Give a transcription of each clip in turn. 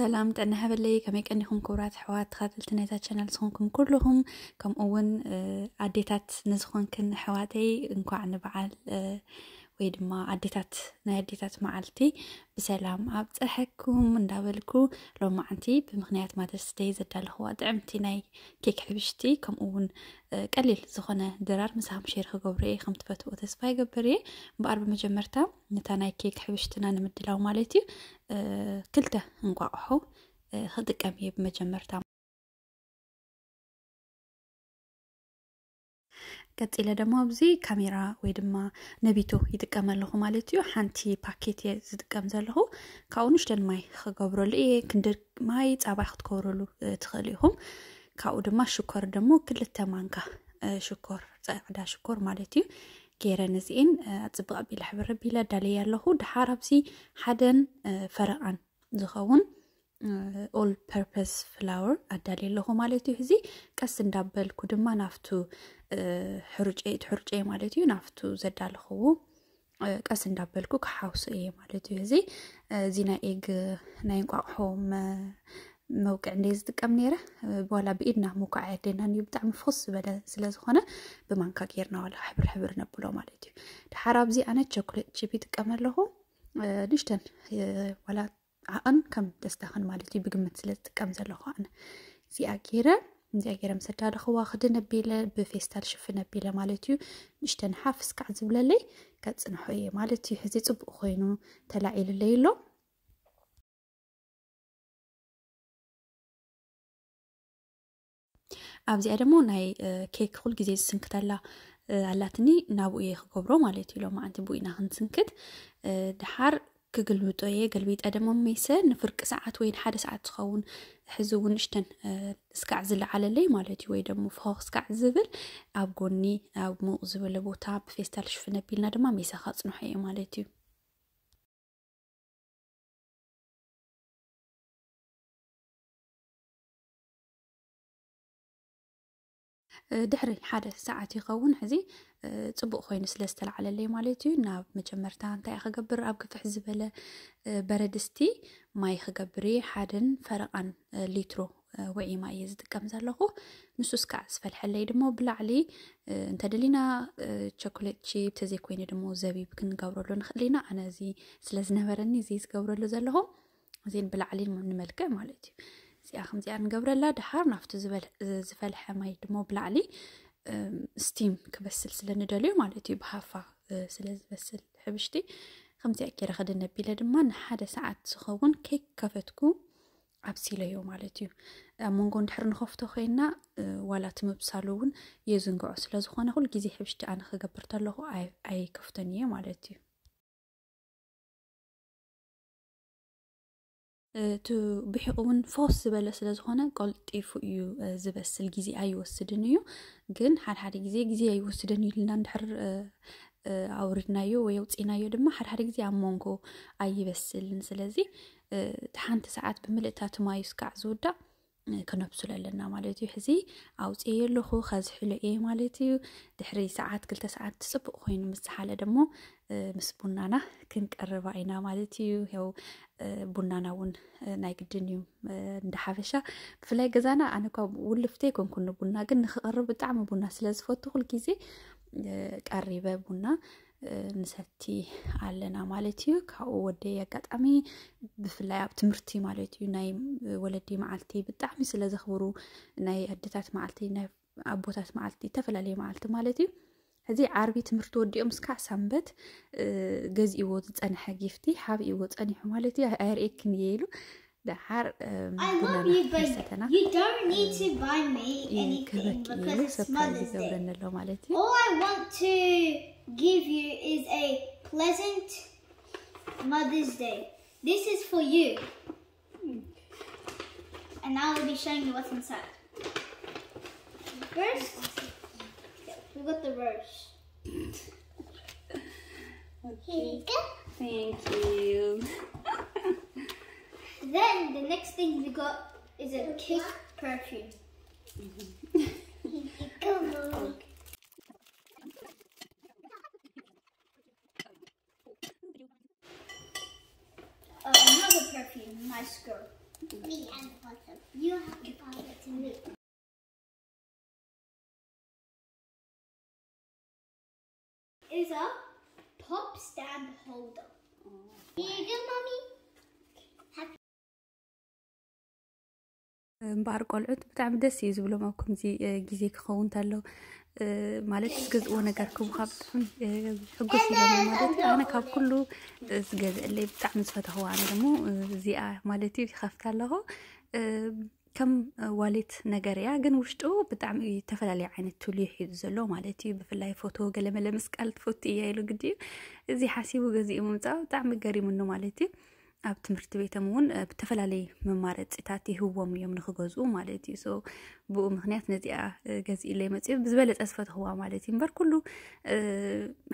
سلام تانا هبل لي كميك اني هم كورات حوات خاتل تنيتا تشانل سخونكم كلهم كم اون عديتات نسخونكن حواتي انكو عن بعال أه ወይ ድማ ኣዴታት ናይ ኣዴታት መዓልቲ ብሰላም ኣብ ፀሓኩም እንዳበልኩ ሎማዓንቲ ብምክንያት ማደርስተይ ዘዳለኽዋ ጥዕምቲ ናይ ኬክ ሕብሽቲ ከምኡ እውን ቀሊል ዝኾነ ድራር ምሳኹም ሸር ክገብሩ እየ ከም ትፈትዎ ተስፋ ይገብር እየ እምበኣር ብመጀመርታ ነታ ናይ ኬክ ሕብሽትና ንምድላው ማለት እዩ ክልተ እንቋቑሖ ክጥቀም እየ ብመጀመርታ ቀጥለ ደሞ ኣብዚ ካሜራ ወይ ድማ ነቢቶ ይጥቀም ኣለኹ ማለት እዩ ሓንቲ ፓኬት እየ ዝጥቀም ዘለኹ ካብኡ ንሽተን ማይ ክገብረሉ እየ ክንደ ማይ ፃባይ ክትገብረሉ ትኽእል ኢኹም ካብኡ ድማ ሽኮር ደሞ ክልተ ማንካ ሽኮር ፃዕዳ ሽኮር ማለት እዩ ገይረ ነዚአን ኣፅብቕ ኣቢላ ሕብሪ ኣቢላ ዳለየ ኣለኹ ድሓር ኣብዚ ሓደን ፈረቓን ዝኸውን ኦል ፐርፐስ ፍላወር ኣዳልየ ኣለኹ ማለት እዩ ሕዚ ቀስ እንዳበልኩ ድማ ናፍቱ ሕርጨ እቲ ሕርጨ ማለት እዩ ናፍቱ ዘዳለኽዎ ቀስ እንዳበልኩ ክሓውሶ እየ ማለት እዩ ሕዚ እዚ ናይ ኤግ ናይ እንቋቑሖ መውቅዕ እንደ ዝጥቀም ነይረ ብዋላ ብኢድና ምውካዕ ኣደና እዩ ብጣዕሚ ፍኩስ ዝበለ ስለዝኾነ ብማንካ ጌርና ዋላ ሕብር ሕብር ነብሎ ማለት እዩ ድሓር ኣብዚ ኣነ ቸኮሌት ቺፕ ይጥቀም ኣለኹ ንሽተን ዋላ ዓቐን ከም ደስታኽን ማለት እዩ ብግምት ስለ ዝጥቀም ዘለኹ ኣነ እዚኣ ገይረ እዚኣ ገይረ ምስ ኣዳለኽዋ ክድን ኣቢለ ብፌስታል ሽፍን ኣቢለ ማለት እዩ ንእሽተን ሓፍ ስካዕ ዝብለለይ ከፅንሖ እየ ማለት እዩ ሕዚ ፅቡቅ ኮይኑ ተላዒሉለይ ኣሎ ኣብዚኣ ደግሞ ናይ ኬክ ኩል ግዜ ዝስንክተላ ኣላትኒ ናብኡ እየ ክገብሮ ማለት እዩ ሎ ማዓንቲ ብኢና ክንስንክት ድሓር ክግልብጦ እየ ገልቢጠ ደሞ መይሰ ንፍርቂ ሰዓት ወይ ንሓደ ሰዓት ዝኸውን ሕዚ እውን ንሽተን እስካዕ ዝለዓለለይ ማለት እዩ ወይ ደሞ ፍኸኽ እስካዕ ዝብል ኣብ ጎኒ ኣብ ምቕ ዝበለ ቦታ ብፌስታል ሽፍነ ኣቢልና ድማ መይሰ ካፅንሖ እዩ ማለት እዩ ድሕሪ ሓደ ሰዓት ይኸውን ሕዚ ፅቡቅ ኮይኑ ስለ ዝተለዓለለይ ማለት እዩ ናብ መጀመርታ እንታይ ክገብር ኣብ ግፍሕ ዝበለ በረድስቲ ማይ ክገብር እየ ሓደን ፈረቓን ሊትሮ ውዒ ማይ እየ ዝጥቀም ዘለኹ ንሱስ ከዓ ዝፈልሐለይ ድሞ ብላዕሊ እንተደሊና ቸኮሌት ቺፕ ተዘይኮይኑ ድሞ ዘቢብ ክንገብረሉ ንኽእል ኢና ኣነ እዚ ስለ ዝነበረኒ እዚ ዝገብረሉ ዘለኹ እዚን ብላዕሊ ንመልክዕ ማለት እዩ እዚኣ ከምዚኣ ንገብረላ ድሓር ናብቲ ዝፈልሐ ማይ ድሞ ብላዕሊ ስቲም ክበስል ስለ ንደልዮ ማለት እዩ ብሃፋ ስለ ዝበስል ሕብሽቲ ከምዚኣ ገይረ ክደን ኣቢለ ድማ ንሓደ ሰዓት ዝኸውን ኬክ ከፈትኩ ኣብሲለዮ ማለት እዩ ኣብ መንጎ እንድሕር ንኸፍቶ ኮይና ዋላ እቲ ምብሳሉ እውን የዝንግዖ ስለዝኾነ ኩሉ ግዜ ሕብሽቲ ኣነ ክገብር ተለኹ ኣይከፍቶን እየ ማለት እዩ እቲ ብሕቁ እውን ፎስ ዝበለ ስለ ዝኾነ ቆልጢፉ እዩ ዝበስል ግዜ ኣይወስድን እዩ ግን ሓደሓደ ግዜ ግዜ ኣይወስድን እዩ ኢልና ንድሕር ኣውሪድናዮ ወይ ኣውፂናዮ ድማ ሓደሓደ ግዜ ኣብ መንጎ ኣይበስልን ስለዚ እቲ ሓንቲ ሰዓት ብምልእታ ትማዩ ስካዕ ዝውዳእ ክነብስሎ ኣለና ማለት እዩ ሕዚ ኣውፅየ ኣለኹ ከዝሕሎ እየ ማለት እዩ ድሕሪ ሰዓት ክልተ ሰዓት ትፅቡቅ ኮይኑ ምስሓለ ደሞ ምስ ቡናና ክንቀርባ ኢና ማለት እዩ ያው ቡናና እውን ናይ ግድን እዩ እንዳሓፈሻ ብፍላይ ገዛና ኣነ ካብ ውልፍተ ይኮንኩን ቡና ግን ንክቐርብ ብጣዕሚ ቡና ስለ ዝፈቱ ኩል ግዜ ቀሪበ ቡና ንሰቲ ኣለና ማለት እዩ ካብኡ ወደይ ኣጋጣሚ ብፍላይ ኣብ ትምህርቲ ማለት እዩ ናይ ወለዲ መዓልቲ ብጣዕሚ ስለ ዘኽብሩ ናይ ኣዴታት መዓልቲ ናይ ኣቦታት መዓልቲ ዝተፈላለዩ መዓልቲ ማለት እዩ እዚ ዓርቢ ትምህርቲ ወዲኦም ስካዕ ሳንበት ገዚእዎ ዝፀንሐ ጊፍቲ ሓብእዎ ፀኒሑ ማለት እዩ ኣይርእክን እየ ኢሉ ድሓር ኢሉ ሰብካ ዝገብረኒ ኣሎ ማለት እዩ And be showing you what's inside. First, We got the rose. okay. Here you go. Thank you. then the next thing we got is a cake perfume. Here you go, Okay. is a pop stamp holder. Oh, wow. Here you mommy. እምበኣር ቆልዑት ብጣዕሚ ደስ እዩ ዝብሎም ኣብ ከምዚ ግዜ ክኸውን እንተሎ ማለት ዝገዝእዎ ነገር ክቡካብ ብጣዕሚ ሕጉስ ኢሎም uh, ማለት uh, ኣነ ካብ ኩሉ ዝገዝአለይ ብጣዕሚ ዝፈተኽዋ ኣነ ደሞ እዚኣ ማለት እዩ ከፍካ ኣለኹ ከም ዋሌት ነገር እያ ግን ውሽጡ ብጣዕሚ እዩ ዝተፈላለየ ዓይነት ትልዩ ሒዙ ዘሎ ማለት እዩ ብፍላይ ፎቶ ገለመለ ምስቃል ትፈቱ እያ ኢሉ ግዲ እዩ እዚ ሓሲቡ ገዚኡ ምምፃእ ብጣዕሚ ገሪሙኒ ማለት እዩ ኣብ ትምህርቲ ቤቶም እውን ብተፈላለዩ መማረፂታት ይህቦም እዮም ንክገዝኡ ማለት እዩ ሶ ብኡ ምክንያት ነዚኣ ገዚእለይ እዩ ብዝበለፀ ዝፈትኽዋ ማለት እዩ እምበር ኩሉ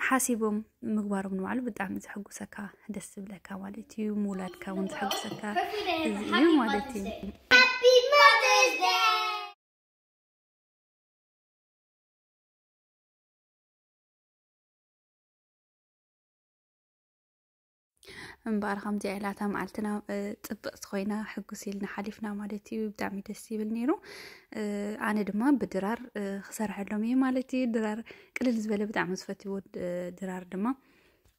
ሓሲቦም ምግባሮም ንባዕሉ ብጣዕሚ ዝሕጉሰካ ደስ ዝብለካ ማለት እዩ ምውላድካ እውን ዝሕጉሰካ እዚ እዩ ማለት እዩ እምበኣር ከምዚ ዕላታ መዓልትና ፅብቅቲ ኮይና ሕጉስ ኢልና ሓሊፍና ማለት እዩ ብጣዕሚ ደስ ይብል ነይሩ ኣነ ድማ ብድራር ክሰርሐሎም እየ ማለት እዩ ድራር ቅልል ዝበለ ብጣዕሚ ዝፈትይዎ ድራር ድማ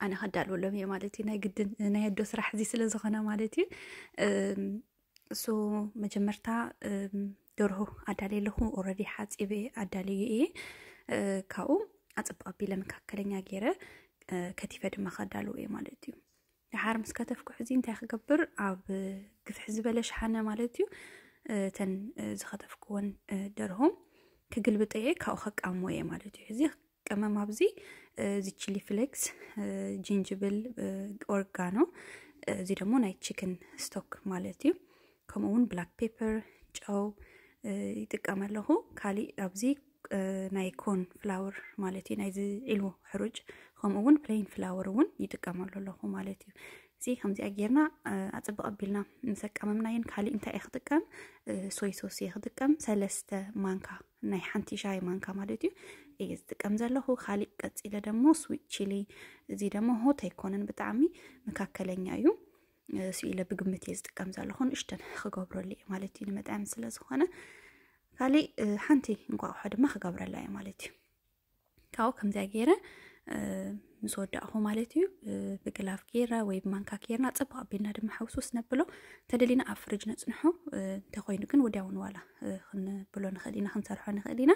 ኣነ ከዳልወሎም እየ ማለት እዩ ናይ ግድን ናይ ኣዶ ስራሕ እዚ ስለ ዝኾነ ማለት እዩ እሱ መጀመርታ ደርሁ ኣዳልየ ኣለኹ ኦረዲ ሓፂበ ኣዳልየ እየ ካብኡ ኣፅብቕ ኣቢለ መካከለኛ ገይረ ከቲፈ ድማ ከዳልዎ እየ ማለት እዩ ድሓር ምስ ከተፍኩ ሕዚ እንታይ ክገብር ኣብ ግፍሕ ዝበለ ሸሓነ ማለት እዩ እተን ዝኸተፍክዎን ደርሆም ክግልብጠ እየ ካብኡ ከቃሞ እየ ማለት እዩ ሕዚ ቅመም ኣብዚ እዚ ችሊ ፍሌክስ ጅንጅብል ኦርጋኖ እዚ ደሞ ናይ ችክን ስቶክ ማለት እዩ ከምኡ እውን ብላክ ፔፐር ጨው ይጥቀመ ኣለኹ ካሊእ ኣብዚ ናይ ኮን ፍላወር ማለት እዩ ናይዚ ዒልዎ ሕሩጭ ከምኡ እውን ፕላይን ፍላወር እውን ይጥቀመሉ ኣለኹ ማለት እዩ እዚ ከምዚኣ ጌርና ኣፅብቕ ኣቢልና ንሰቀመምናየን ካሊእ እንታይ እየ ክጥቀም ሶይ ሶስ እየ ክጥቀም ሰለስተ ማንካ ናይ ሓንቲ ሻይ ማንካ ማለት እዩ እየ ዝጥቀም ዘለኹ ካሊእ ቀፂለ ደሞ ስዊት ቺሊ እዚ ደሞ ሆት ኣይኮነን ብጣዕሚ መካከለኛ እዩ ስኢለ ብግምት እየ ዝጥቀም ዘለኹ ንእሽተን ክገብረሉ እዩ ማለት እዩ ንመጣዕሚ ስለ ዝኾነ ካሊእ ሓንቲ እንቋቑሖ ድማ ክገብረላ እዩ ማለት እዩ ካብኡ ከምዚያ ገይረ ምስ ወዳእኹ ማለት እዩ ብግላፍ ጌርና ወይ ብማንካ ጌርና ፅቡቅ ኣቢልና ድማ ሓውሱ ስነብሎ ተደሊና ኣብ ፍርጅ ነፅንሖ እንተኮይኑ ግን ወዲያውን ዋላ ክንብሎ ንኽእል ኢና ክንሰርሖ ንኽእል ኢና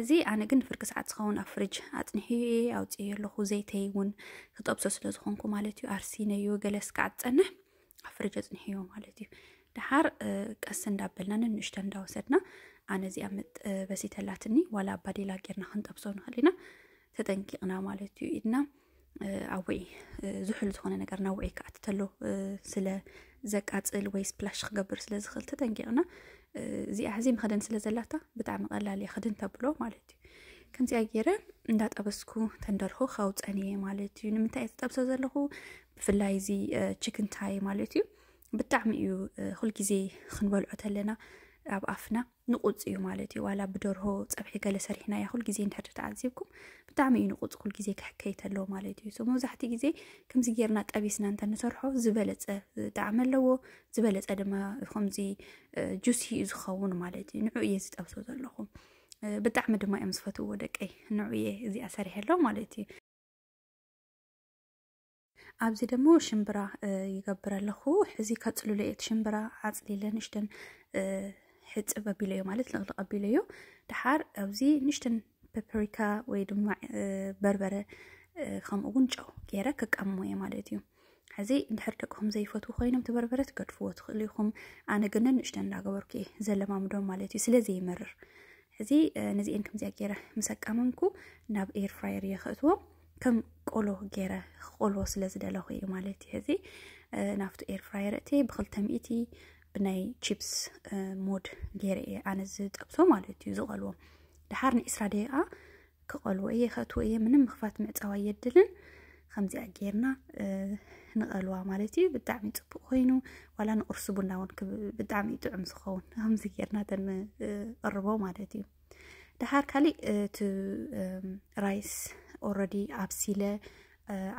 እዚ ኣነ ግን ፍርቂ ሰዓት ዝኸውን ኣብ ፍርጅ ኣፅኒሕ እዩ እየ ኣውፅኦ ኣለኹ ዘይተይ እውን ክጠብሶ ስለ ዝኾንኩ ማለት እዩ ኣርሲነዩ ገለስ ከዓ ዝፀንሕ ኣብ ፍርጅ ኣፅኒሕ እዮ ማለት እዩ ድሓር ቀስ እንዳበልና ንንእሽተ እንዳወሰድና ኣነ እዚኣ በሲተላትኒ ዋላ ኣባዴላ ጌርና ክንጠብሶ ንኽእሊና ተጠንቂቕና ማለት እዩ ኢድና ኣውዒ ዝሕሉ ዝኾነ ነገር ናውዒ ከኣት ተሎ ስለ ዘቃፅል ወይ ስፕላሽ ክገብር ስለ ዝኽእል ተጠንቂቕና እዚኣ ሕዚ መኽደን ስለ ዘላታ ብጣዕሚ ቀላል እያ ክድን ተብሎ ማለት እዩ ከምዚኣ ገይረ እንዳጠበስኩ ተንደርሆ ካውፀን እየ ማለት እዩ ንምንታይ እየ ዝጠብሶ ዘለኹ ብፍላይ እዚ ችክንታይ ማለት እዩ ብጣዕሚ እዩ ኩልግዜ ክንበልዖ ተለና ኣብ ኣፍና ንቁፅ እዩ ማለት እዩ ዋላ ብደርሆ ፀብሒ ገለ ሰሪሕና ያ ግዜ ንድሕር ተዓዚብኩም ብጣዕሚ እዩ ንቁፅ ኩል ግዜ ክሕከይት ኣለዎ ማለት እዩ መብዛሕትኡ ግዜ ከምዚ ጌርና ጠቢስና እንተንሰርሖ ዝበለፀ ጣዕሚ ኣለዎ ዝበለፀ ድማ ከምዚ ጁስ እዩ ዝኸውን ማለት እዩ ንዑ እየ ዝጠብሶ ዘለኹም ብጣዕሚ ድማ እዮም ዝፈትዎ ደቀይ ንዑ እየ እዚኣ ሰሪሐ ኣሎ ማለት እዩ ኣብዚ ደሞ ሽምብራ ይገብር ኣለኹ ሕዚ ከፅልሉ እየ ሽምብራ ዓፅሊለ ንእሽተን حيت أبا بيليو مالت لغلا أبيليو دحار أوزي نشتن بابريكا ويدمع بربرة خام أقول كيرا كك أمو مالتيو هزي ندحر تكهم زي فتو خينم تبربرة تكتفو وتخليهم أنا قلنا نشتن لاغا بركي زلما مدون مالتيو سلزي مرر هزي نزي إنكم زي كيرا مساك أمانكو ناب إير فراير يخطوه كم قلو غيره قلو سلزده لغي مالتي هزي نافتو إير فراير تي بخلتم إيتي ብናይ ቺፕስ ሞድ ገይረ እየ ኣነ ዝጠብሶ ማለት እዩ ዝቐልዎ ድሓር ንእስራ ደቂቓ ክቐልዎ እየ ከእትዎ እየ ምንም ምኽፋት ምዕፃዋ የድልን ከምዚኣ ጌርና ንቐልዋ ማለት እዩ ብጣዕሚ ፅቡቅ ኮይኑ ዋላ ንቁርሲ ቡና እውን ብጣዕሚ እዩ ጥዑም ዝኸውን ከምዚ ጌርና ተንቅርቦ ማለት እዩ ድሓር ካሊእ እቲ ራይስ ኦረዲ ኣብሲለ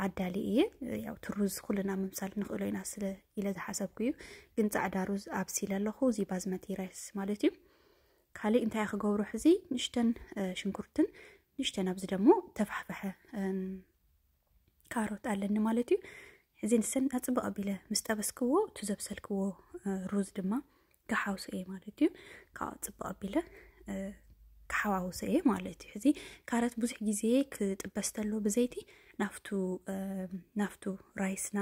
ኣዳሊ እየ ያው ትሩዝ ኩልና ምምሳል ንኽእሎ ኢና ስለ ኢለ ዝሓሰብኩ እዩ ግን ፃዕዳ ሩዝ ኣብሲለ ኣለኹ እዚ ባዝመቲ ራይስ ማለት እዩ ካሊእ እንታይ ክገብሩ ሕዚ ንሽተን ሽንኩርትን ንሽተን ኣብዚ ደሞ ተፋሕፍሐ ካሮት ኣለኒ ማለት እዩ እዚ ንሰን ኣፅቡቅ ኣቢለ ምስ ጠበስክዎ እቲ ዘብሰልክዎ ሩዝ ድማ ክሓውሶ እየ ማለት እዩ ካብ ፅቡቅ ኣቢለ ክሓዋውሶ እየ ማለት እዩ እዚ ካረት ብዙሕ ግዜ ክጥበስተሎ ብዘይቲ ናፍቱ ናፍቱ ራይስና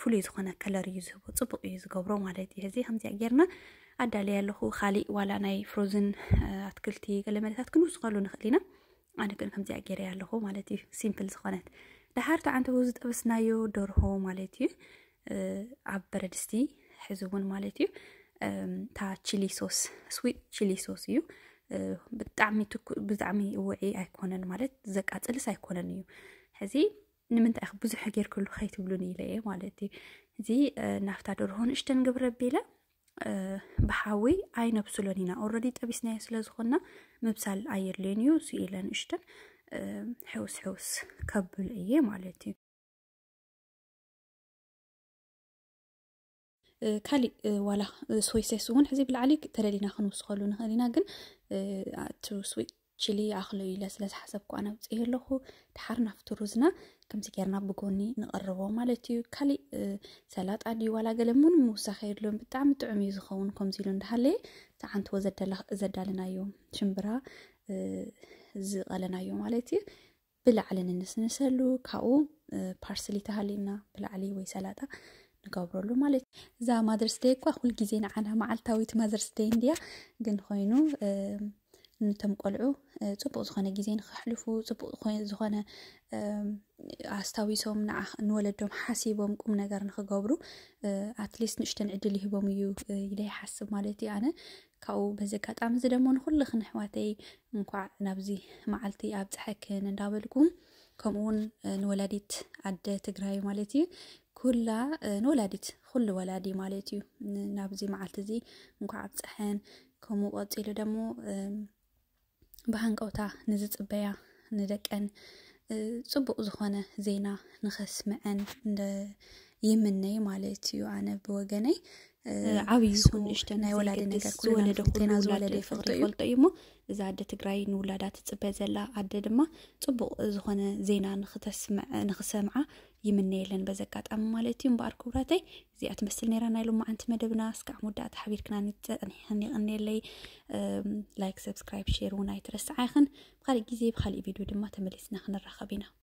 ፍሉይ ዝኾነ ከለር እዩ ዝህቦ ፅቡቅ እዩ ዝገብሮ ማለት እዩ ሕዚ ከምዚ ጌርና ኣዳለየ ኣለኹ ካሊእ ዋላ ናይ ፍሮዝን ኣትክልቲ ገለ መለታት ክንውስኸሉ ንኽእል ኢና ኣነ ግን ከምዚ ኣጌረ ኣለኹ ማለት እዩ ሲምፕል ዝኾነት ድሓርቲ ዓንተ ዝጠበስናዮ ደርሆ ማለት እዩ ኣብ በረድስቲ ሕዚ እውን ማለት እዩ እታ ቺሊ ሶስ ስዊት ቺሊ ሶስ እዩ ብጣዕሚ ብጣዕሚ ውዒ ኣይኮነን ማለት ዘቃፅልስ ኣይኮነን እዩ هذه نمنت أخ بزح حجر كله خيت بلوني ليه والدي زي نافتا درهون اشتن قبل ربيلا بحاوي عين بسلونينا اوريدي طبيسنا سلا زخنا مبسال عير لينيو سيلان اشتن حوس حوس كبل ايه مالتي كالي ولا ሶይ ሰስ እውን ሕዚ ብላዕሊ ተደሊና ክንውስኸሉ ንኽእል ኢና ግን እቲ ችሊ ኣኽሊ ኢለ ስለ ዝሓሰብኩ ኣነ ኣውፅእ ኣለኹ ድሓር ናፍቲ ሩዝና ከምዚ ጌርና ብጎኒ ንቐርቦ ማለት እዩ ካሊእ ሰላጣ ድዩ ዋላ ገለ ምን ምውሳኺ የድሎም ብጣዕሚ ጥዑም እዩ ዝኸውን ከምዚ ኢሉ እንዳሃለየ ተዓንትዎ ዘዳለናዮ ሽምብራ ዝቐለናዮ ማለት እዩ ብላዕሊ ንንስንሰሉ ካብኡ ፓርስሊ ተሃሊና ብላዕሊ ወይ ሰላጣ ንገብረሉ ማለት እዩ እዛ ማድረስደይ እኳ ኩልግዜ ንዓና መዓልታዊት ማድረስደይ እንድያ ግን ኮይኑ ነቶም ቆልዑ ፅቡቅ ዝኾነ ግዜ ንክሕልፉ ፅቡቅ ዝኾነ ኣስታዊሶም ንወለዶም ሓሲቦም ቁም ነገር ንክገብሩ ኣትሊስት ንእሽተን ዕድል ይሂቦም እዩ ኢለ ይሓስብ ማለት እዩ ኣነ ካብኡ በዚ ኣጋጣሚ እዚ ደሞ ንኩሉ ኣሕዋተይ እንኳዕ ናብዚ መዓልቲ ኣብ ፀሐክን እንዳበልኩም ከምኡውን ንወላዲት ኣደ ትግራይ ማለት እዩ ኩላ ንወላዲት ኩሉ ወላዲ ማለት እዩ ናብዚ መዓልቲ እዚ እንኳዕ ኣብ ፀሐን ከምኡ ቀፂሉ ደሞ ብሃንቀውታ ንዝፅበያ ንደቀን ፅቡቅ ዝኾነ ዜና ንኸስምዐን يمني مالتي يو انا بوغني عبي يكون اشتنزي ولادي نگر كلنا نفتنا زوالدي فغطيو إذا عدت تقرأي نولادات تبزل لا عدد ما تبغ زخنا زينا نختسمع نخسمع يمني لنا بزكات أما مالتي مبارك وراتي زي أتمثل نيران أيلو ما أنت مدب ناس كعمودة أتحبير كنا نت نحن نغني لي لايك سبسكرايب شير ونايت رس عايخن بخلي جزيب خلي فيديو دم ما تملس نحن الرخبينا